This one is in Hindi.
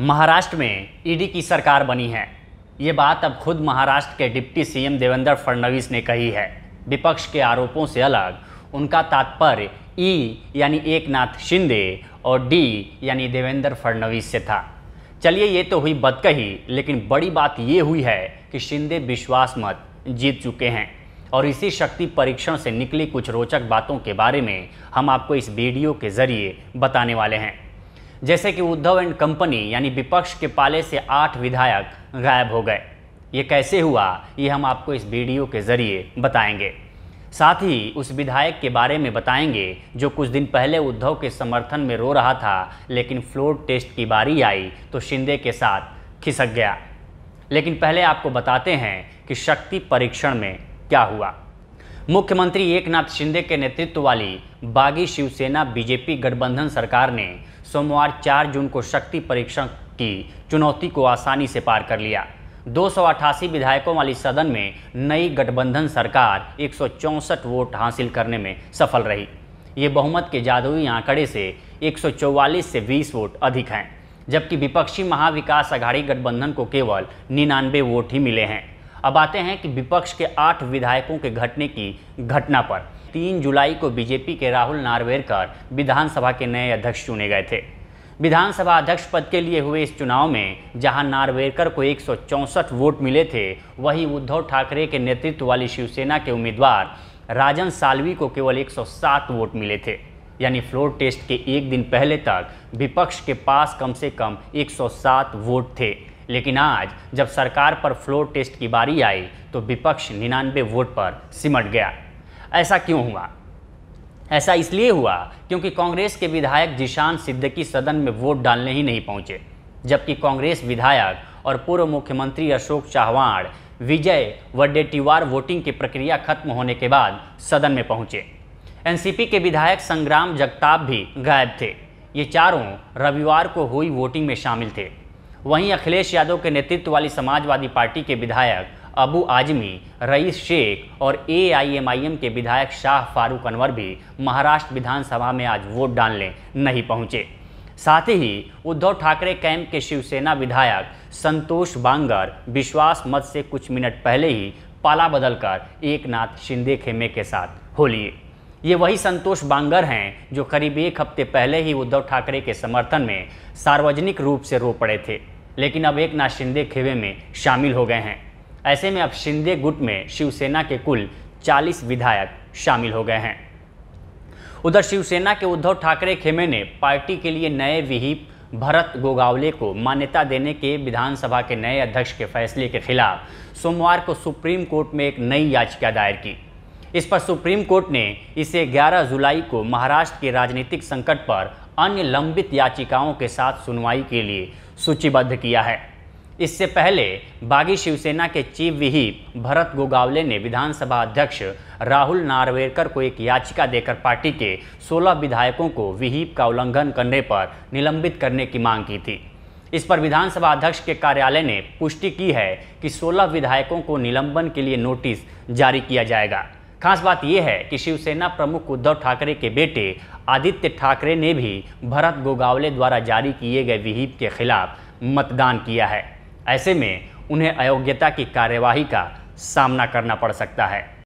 महाराष्ट्र में ईडी e की सरकार बनी है ये बात अब खुद महाराष्ट्र के डिप्टी सीएम देवेंद्र फडणवीस ने कही है विपक्ष के आरोपों से अलग उनका तात्पर्य ई e यानी एकनाथ शिंदे और डी यानी देवेंद्र फडणवीस से था चलिए ये तो हुई बदकही लेकिन बड़ी बात ये हुई है कि शिंदे विश्वास मत जीत चुके हैं और इसी शक्ति परीक्षण से निकली कुछ रोचक बातों के बारे में हम आपको इस वीडियो के ज़रिए बताने वाले हैं जैसे कि उद्धव एंड कंपनी यानी विपक्ष के पाले से आठ विधायक गायब हो गए ये कैसे हुआ ये हम आपको इस वीडियो के ज़रिए बताएंगे साथ ही उस विधायक के बारे में बताएंगे जो कुछ दिन पहले उद्धव के समर्थन में रो रहा था लेकिन फ्लोर टेस्ट की बारी आई तो शिंदे के साथ खिसक गया लेकिन पहले आपको बताते हैं कि शक्ति परीक्षण में क्या हुआ मुख्यमंत्री एकनाथ शिंदे के नेतृत्व वाली बागी शिवसेना बीजेपी गठबंधन सरकार ने सोमवार 4 जून को शक्ति परीक्षण की चुनौती को आसानी से पार कर लिया दो विधायकों वाली सदन में नई गठबंधन सरकार एक वोट हासिल करने में सफल रही ये बहुमत के जादुई आंकड़े से 144 से 20 वोट अधिक हैं जबकि विपक्षी महाविकास आघाड़ी गठबंधन को केवल निन्यानवे वोट ही मिले हैं अब आते हैं कि विपक्ष के आठ विधायकों के घटने की घटना पर तीन जुलाई को बीजेपी के राहुल नार्वेरकर विधानसभा के नए अध्यक्ष चुने गए थे विधानसभा अध्यक्ष पद के लिए हुए इस चुनाव में जहां नार्वेरकर को एक वोट मिले थे वहीं उद्धव ठाकरे के नेतृत्व वाली शिवसेना के उम्मीदवार राजन सालवी को केवल 107 वोट मिले थे यानी फ्लोर टेस्ट के एक दिन पहले तक विपक्ष के पास कम से कम 107 वोट थे लेकिन आज जब सरकार पर फ्लोर टेस्ट की बारी आई तो विपक्ष निन्यानवे वोट पर सिमट गया ऐसा क्यों हुआ ऐसा इसलिए हुआ क्योंकि कांग्रेस के विधायक जिशान सिद्दकी सदन में वोट डालने ही नहीं पहुंचे जबकि कांग्रेस विधायक और पूर्व मुख्यमंत्री अशोक चौहान विजय व डेटीवार वोटिंग की प्रक्रिया खत्म होने के बाद सदन में पहुंचे एनसीपी के विधायक संग्राम जगताप भी गायब थे ये चारों रविवार को हुई वोटिंग में शामिल थे वहीं अखिलेश यादव के नेतृत्व वाली समाजवादी पार्टी के विधायक अबू आजमी रईस शेख और एआईएमआईएम के विधायक शाह फारूक अनवर भी महाराष्ट्र विधानसभा में आज वोट डालने नहीं पहुंचे साथ ही उद्धव ठाकरे कैंप के शिवसेना विधायक संतोष बांगर विश्वास मत से कुछ मिनट पहले ही पाला बदलकर एकनाथ शिंदे खेमे के साथ हो लिए ये वही संतोष बांगर हैं जो करीब एक हफ्ते पहले ही उद्धव ठाकरे के समर्थन में सार्वजनिक रूप से रो पड़े थे लेकिन अब एक नाथ शिंदे खेमे में शामिल हो गए हैं ऐसे में अब शिंदे गुट में शिवसेना के कुल 40 विधायक शामिल हो गए हैं उधर शिवसेना के उद्धव ठाकरे खेमे ने पार्टी के लिए नए विहिप भरत गोगावले को मान्यता देने के विधानसभा के नए अध्यक्ष के फैसले के खिलाफ सोमवार को सुप्रीम कोर्ट में एक नई याचिका दायर की इस पर सुप्रीम कोर्ट ने इसे 11 जुलाई को महाराष्ट्र के राजनीतिक संकट पर अन्य लंबित याचिकाओं के साथ सुनवाई के लिए सूचीबद्ध किया है इससे पहले बागी शिवसेना के चीफ विहीप भरत गोगावले ने विधानसभा अध्यक्ष राहुल नार्वेकर को एक याचिका देकर पार्टी के 16 विधायकों को विहीप का उल्लंघन करने पर निलंबित करने की मांग की थी इस पर विधानसभा अध्यक्ष के कार्यालय ने पुष्टि की है कि 16 विधायकों को निलंबन के लिए नोटिस जारी किया जाएगा खास बात यह है कि शिवसेना प्रमुख उद्धव ठाकरे के बेटे आदित्य ठाकरे ने भी भरत गोगावले द्वारा जारी किए गए विहीप के खिलाफ मतदान किया है ऐसे में उन्हें अयोग्यता की कार्यवाही का सामना करना पड़ सकता है